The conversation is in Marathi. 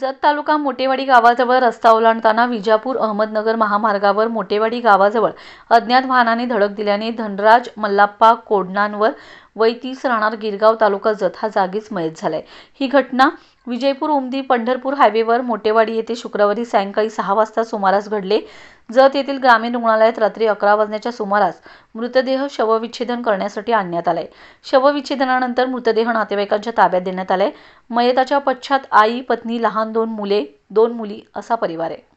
जत तालुका मोटेवाडी गावाजवळ रस्ता ओलांडताना विजापूर अहमदनगर महामार्गावर मोटेवाडी गावाजवळ अज्ञात वाहनाने धडक दिल्याने धनराज मल्लाप्पा कोडणांवर वय तीस राहणार गिरगाव तालुका जत हा जागीच मयत झालाय ही घटना विजयपूर उमदी पंढरपूर हायवेवर मोटेवाडी येथे शुक्रवारी सायंकाळी सहा वाजता सुमारास घडले जत येथील ग्रामीण रुग्णालयात रात्री अकरा वाजण्याच्या सुमारास मृतदेह शवविच्छेदन करण्यासाठी आणण्यात आलाय शवविच्छेदनानंतर मृतदेह नातेवाईकांच्या ताब्यात देण्यात आलाय मयताच्या पश्चात आई पत्नी लहान दोन मुले दोन मुली असा परिवार आहे